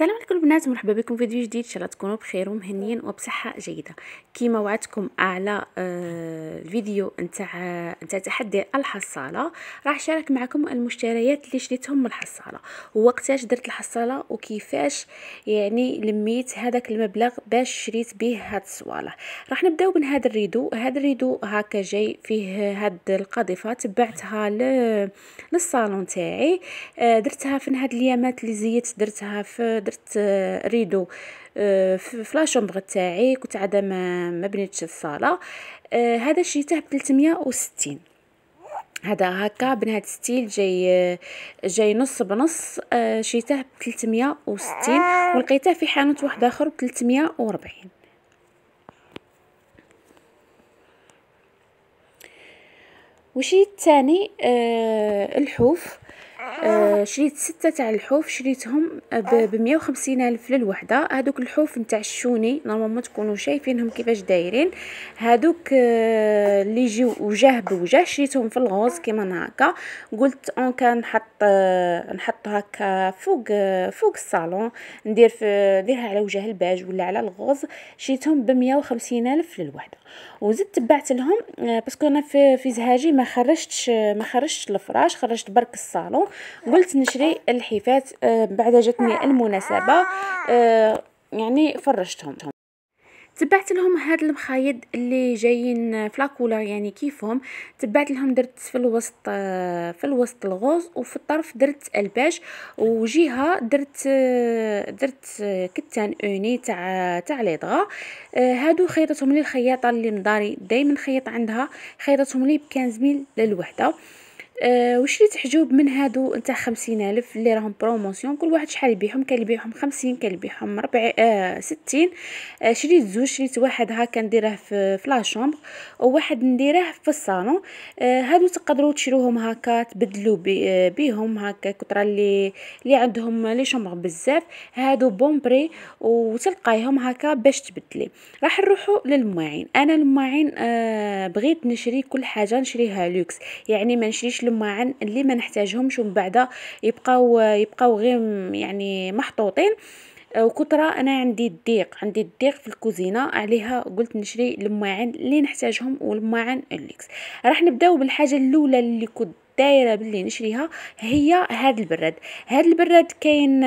السلام عليكم البنات مرحبا بكم في فيديو جديد ان شاء الله تكونوا بخير ومهنيين وبصحه جيده كيما وعدتكم على آه، الفيديو نتاع نتاع تحدي الحصاله راح شارك معكم المشتريات اللي شريتهم من الحصاله وقتاش درت الحصاله وكيفاش يعني لميت هذاك المبلغ باش شريت به هاد الصواله راح نبداو من هذا الريدو هذا الريدو هكا جاي فيه هاد القاضفه تبعتها للصالون تاعي آه، درتها في هاد اليامات اللي زيت درتها في درت آه، ريدو آه، في لاشومبغ تاعي كنت عاد ما ما بنيتش الصاله آه، هذا شريته ب 360 هذا هكا بنهاد ستيل جاي جاي نص بنص شريته ب 360 ولقيته في حانوت واحد اخر ب 340 وشي الثاني آه الحوف آه، شريت ستة تاع الحوف شريتهم آه. بمية وخمسين ألف للوحدة هادوك الحوف نتاع الشوني نورمالمون تكونوا شايفينهم كيفاش دايرين هادوك اللي آه، يجيو وجه بوجه شريتهم في الغوز كيما انا هكا قلت اون كان نحط نحط هكا فوق فوق الصالون ندير في نديرها على وجه الباج ولا على الغوز شريتهم بمية وخمسين ألف للوحدة وزدت تبعت لهم باسكو انا في في زهاجي ما خرجتش ما خرجتش الفراش خرجت برك الصالون قلت نشري الحيفات آه، بعد جاتني المناسبه آه، يعني فرشتهم تبعت لهم هاد المخايد اللي جايين فلاكولا يعني كيفهم تبعت لهم درت في الوسط آه، في الوسط الغوز وفي الطرف درت الباش وجهه درت درت كتان اوني تاع تاع لي طغا هادو خيطتهم لي الخياطه اللي مداري دائما خيط عندها خيطتهم لي ب 15 ميل للوحده آه، وشريت حجوب من هادو نتاع خمسين الف اللي راهم بروموسيون كل واحد شحال يبيعهم كان يبيعهم خمسين كان يبيعهم ربع آه ستين آه شريت زوج شريت واحد هاكا نديره في في لاشومبر وواحد نديره في الصالون آه هادو تقدروا تشروهم هاكا تبدلوا بي آه بيهم هاكا كترا اللي اللي عندهم لي شومبر بزاف هادو بومبري وتلقايهم هاكا باش تبدلي راح نروحوا للمواعين انا المواعين آه بغيت نشري كل حاجه نشريها لوكس يعني ما نشريش الماعن اللي ما نحتاجهمش ومن بعد يبقاو يبقاو غير يعني محطوطين آه، وكثرة انا عندي الضيق عندي الضيق في الكوزينه عليها قلت نشري الماعن اللي نحتاجهم والماعن الليكس راح نبداو بالحاجه الاولى اللي كنت دايره باللي نشريها هي هذا البراد هذا البراد كاين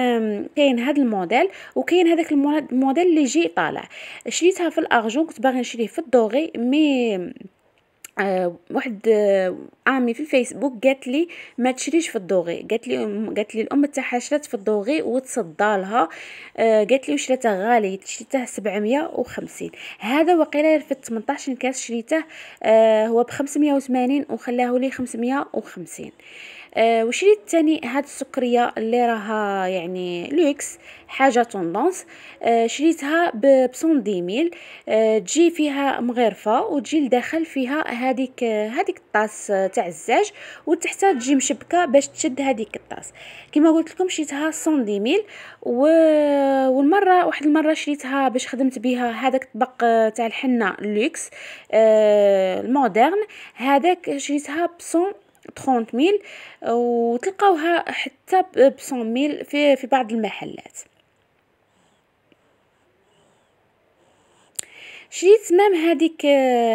كاين هذا الموديل وكاين هذاك الموديل اللي يجي طالع شريتها في الارجون كنت باغي نشريه في الدوغي مي آه، واحد آه، عامي في الفيسبوك قالت لي ما تشريش في الدوغي قالت لي قالت لي الام تاعها شرات في الدوغي وتصدى لها آه، قالت لي وشريته غالي شريته 750 هذا وقيله في 18 كاس شريته هو ب 580 وخلاه لي 550 آه، وشريت تاني هاد السكريه اللي راها يعني لوكس حاجه طوندونس آه، شريتها ببسون ديميل آه، تجي فيها مغرفه وتجي لداخل فيها هاديك هاديك الطاس تاع الزاج وتحتها تجي مشبكه باش تشد هاديك الطاس كما قلت لكم شريتها سون ديميل و... والمره واحد المره شريتها باش خدمت بها هذاك الطبق تاع الحنه لوكس آه المودرن هذاك شريتها بسون 30 ميل وتلقاوها حتى ب 100 ميل في, في بعض المحلات شريت مام هذيك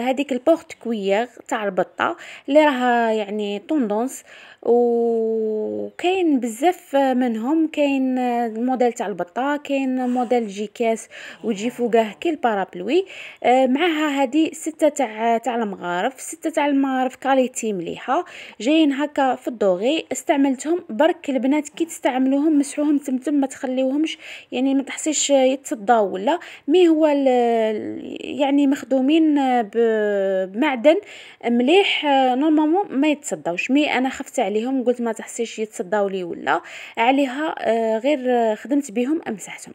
هذيك البورت كوير تاع البطه اللي راها يعني طوندونس وكاين بزاف منهم كاين الموديل تاع البطه كاين موديل جي كاس وتجي فوقه كي البارابلوي معها هذه سته تاع تاع المغارف سته تاع المغارف كاليتي مليحه جايين هكا في الدوغي استعملتهم برك البنات كي تستعملوهم مسحوهم تمتم ما تخليوهمش يعني ما تحسيش يتصداو ولا مي هو يعني مخدومين آه، بمعدن مليح نورمالمون آه، ما يتصداوش مي انا خفت عليهم قلت ما تحسيش يتصداو لي ولا عليها آه، غير خدمت بهم امسحتهم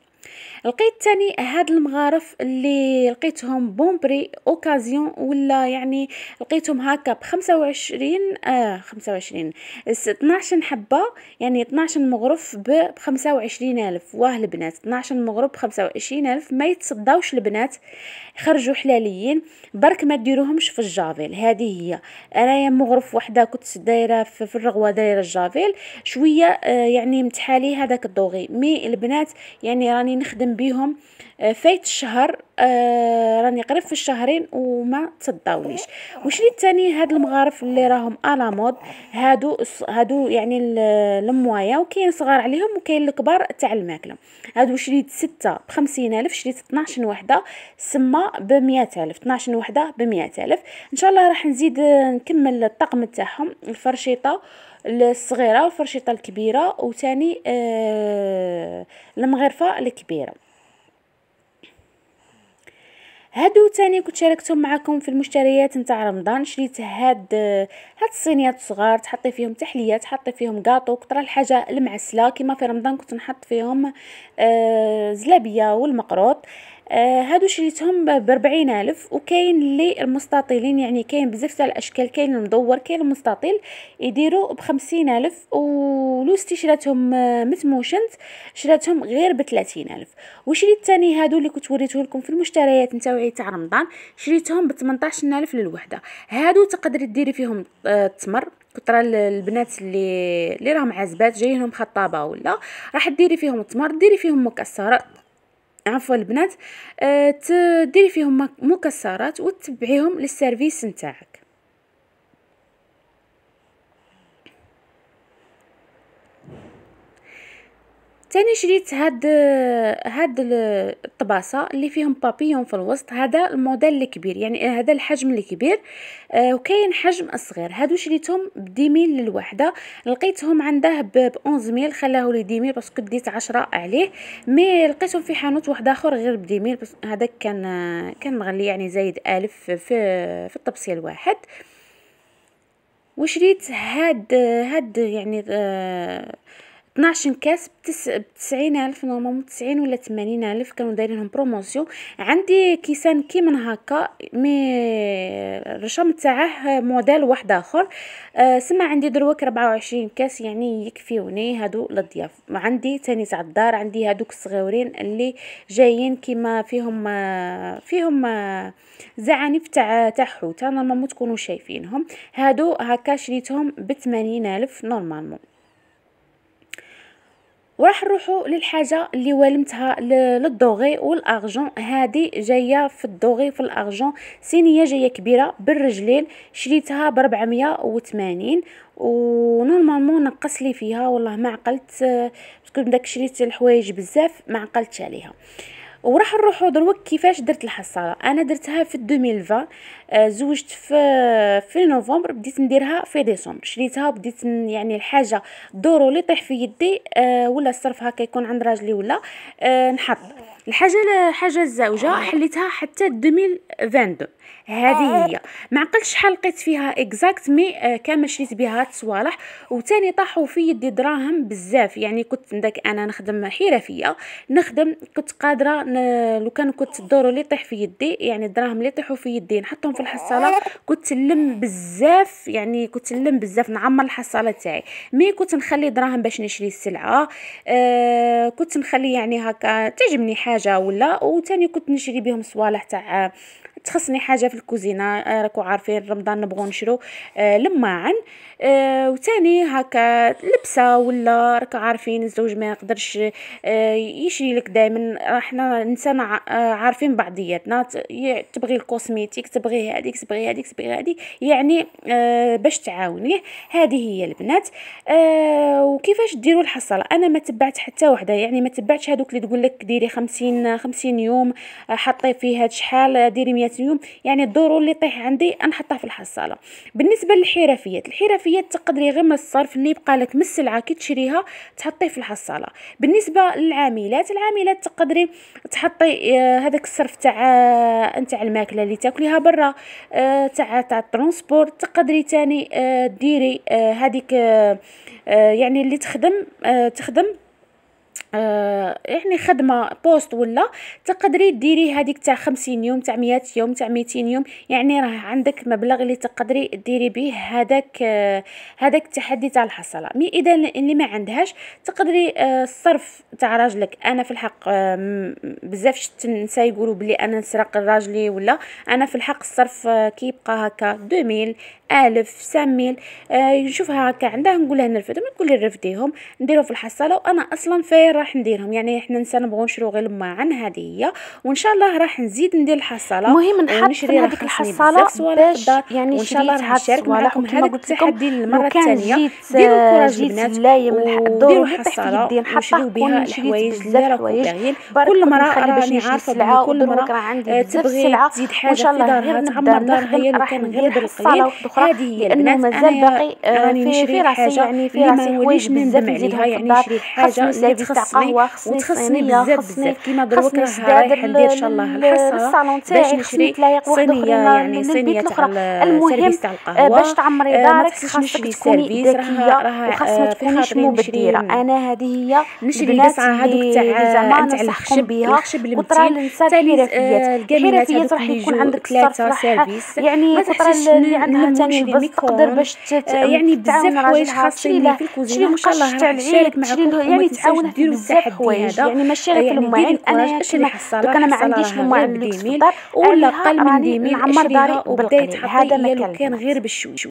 لقيت تاني هاد المغارف اللي لقيتهم بومبري اوكازيون ولا يعني لقيتهم هكا ب 25 اه 25 12 حبه يعني 12 مغرف ب 25000 واه البنات 12 مغرب ب 25000 ما يتصداوش البنات خرجوا حلاليين برك ما ديروهمش في الجافيل هذه هي انايا مغرف وحده كنت دايره في الرغوه دايره الجافيل شويه آه يعني متحالي هذاك الدوغي مي البنات يعني راني راني نخدم بيهم آه، فايت الشهر آه، راني قريب في الشهرين وما تصداونيش وشري الثاني هاد المغارف اللي راهم على مود هادو هادو يعني الموايا وكاين صغار عليهم وكاين الكبار تاع الماكله هادو شريت 6 ب 50000 شريت 12 وحده سما ب 100000 12 وحده ب 100000 ان شاء الله راح نزيد نكمل الطقم تاعهم الفرشيطه الصغيره والفرشيطه الكبيره وثاني آه المغرفه الكبيره هادو تاني كنت شاركتهم معكم في المشتريات نتاع رمضان شريت هاد هاد الصينيات الصغار تحطي فيهم تحليات تحطي فيهم كاطو كثر الحاجه المعسله كيما في رمضان كنت نحط فيهم آه زلابيه والمقروط آه، هادو شريتهم بربعين الف وكاين اللي المستطيلين يعني كاين بزاف تاع الاشكال كاين المدور كاين المستطيل يديروا بخمسين الف ولوستي شراتهم آه متموشنت شراتهم غير بثلاثين الف وشريت تاني هادو اللي كنت وريته لكم في المشتريات نتاوعي تاع رمضان شريتهم بثمنطاشن الف للوحده هادو تقدري ديري فيهم التمر آه، كثر البنات اللي اللي راهم عازبات جايينهم خطابه ولا راح ديري فيهم التمر ديري فيهم مكسرات عفوا البنات آه، تديري فيهم مكسرات وتبعيهم للسيرفيس نتاعك تاني شريت هاد هاد الطباسه اللي فيهم بابيون في الوسط هذا الموديل الكبير يعني هذا الحجم الكبير آه وكاين حجم الصغير هادو شريتهم بديميل للوحده لقيتهم عنده ب 11000 خلاه لي ديميل باسكو ديت 10 عليه مي لقيتهم في حانوت واحد اخر غير بديميل هذاك كان كان مغلي يعني زايد الف في في الطبسيل الواحد وشريت هاد هاد يعني آه 12 كاس ب بتسعين الف نورمالمون تسعين ولا تمانين الف كانوا دايرينهم بروموسيون عندي كيسان كي من هكا مي الرشام تاعه موديل واحد اخر أه سما عندي دروك 24 كاس يعني يكفيوني هادو للضياف عندي تاني تاع الدار عندي هادوك الصغيورين اللي جايين كيما فيهم آه، فيهم آه، زعانف تاع تاع حوت نورمالمون تكونوا شايفينهم هادو هكا شريتهم بثمانين الف نورمالمون وراح نروحوا للحاجه اللي والمتها للدوغي والارجون هذه جايه في الدوغي في الارجون صينيه جايه كبيره بالرجلين شريتها ب 480 ونورمالمون نقص لي فيها والله ما عقلت باسكو آه، داك شريت الحوايج بزاف ما عقلتش عليها وراح نروحوا دروك كيفاش درت الحصاله انا درتها في 2020 آه، زوجت في آه، في نوفمبر بديت نديرها في ديسمبر شريتها بديت يعني الحاجه دورو لي طيح في يدي آه، ولا الصرف هكا يكون عند راجلي ولا نحط الحاجه حاجه الزوجه حليتها حتى 2022 هذه هي ما عقلتش شحال لقيت فيها اكزاكت مي كامل شريت بها تصوالح وتاني طاحوا في يدي دراهم بزاف يعني كنت داك انا نخدم حرفيه نخدم كنت قادره لو كان كنت الدور اللي طيح في يدي يعني الدراهم اللي طيحوا في يدي نحطهم في في الحصاله كنت نلم بزاف يعني كنت نلم بزاف نعمر الحصاله تاعي مي كنت نخلي دراهم باش نشري السلعه آه كنت نخلي يعني هكا تعجبني حاجه ولا وثاني كنت نشري بهم صوالح تاع تخصني حاجه في الكوزينه آه، راكو عارفين رمضان نبغوا نشرو آه لماعن آه وثاني هكا لبسه ولا راكو عارفين الزوج ما يقدرش آه يشري لك دائما احنا نسان آه، عارفين بعضياتنا تبغي الكوسميتيك تبغي هذيك تبغي هذيك تبغي هذيك يعني آه باش تعاونيه هذه هي البنات آه وكيفاش ديروا الحصاله انا ما تبعت حتى وحده يعني ما تبعتش هذوك اللي تقول لك ديري 50 50 يوم آه، حطي فيها شحال ديري 100 اليوم يعني الدور اللي طيح عندي نحطها في الحصاله بالنسبه للحرفيات الحرفيات تقدري غير ما الصرف اللي يبقى لك من السلعه كي تشريها تحطيه في الحصاله بالنسبه للعاملات العاملات تقدري تحطي آه، هذاك الصرف تاع آه، نتاع الماكله اللي تاكليها برا آه، تاع تاع الترونسبور تقدري تاني ديري هذيك يعني اللي تخدم تخدم آه، يعني خدمه بوست ولا تقدري ديري هذيك تاع 50 يوم تاع 100 يوم تاع 200 يوم يعني راه عندك مبلغ اللي تقدري ديري به هذاك آه، هذاك التحدي تاع الحصاله مي اذا اللي ما عندهاش تقدري الصرف آه، تاع راجلك انا في الحق بزاف شت النساء يقولوا بلي انا نسرق راجلي ولا انا في الحق الصرف كيبقى هكا 2000 الف ساميل آه نشوفها هكا عندها نقولها نرفدهم نقول نرفديهم نديرو في الحصاله وانا اصلا فاير راح نديرهم يعني احنا نسى نبغوا نشرو غير الماعن هذه هي وان شاء الله راح نزيد ندير الحصاله المهم نحط هذيك الحصاله باش يعني وان شاء الله راح نشارك معكم هذا التحدي المره الثانيه ديروا كراج البنات لايم ديروا الحصاله نحطوا بها الحوايج اللي راكم كل مره راني عارفه كل مره آه، تبغي تزيد حاجه الله غير نعمر دارها هي اللي كان غير بالقليل هذه هي البنات مازال باقي آه، في نشري حاجه يعني في راسي حوايج بزاف نزيدها يعني نشري حاجه اللي تخص خصني وتخصني بزاف بزاف كيما دروك راه رايح ندير ان شاء الله الحصه باش نشري صينيه يعني صينيه تاع السيرفيس تاع القهوه آه، باش تعمري آه، دارك خاصك تكوني ذكيه وخاص ما تكونيش مبدره انا هذه هي نشري القصعه هذوك تاع تاع الخشب بها الخشب المتين ثاني الرفيات راح يكون عندك ثلاثه سيرفيس يعني القطره اللي عندها ثاني بس تقدر باش آه، يعني بزاف حوايج خاصين في الكوزينه ان شاء الله تاع العيد معكم يعني تعاون ديروا بزاف حوايج يعني ماشي غير في يعني المعين انا كما حصل انا ما عنديش المعين في الفطار ولا قل من ديميل عمر داري وبالقليل هذا ما كان غير بالشوي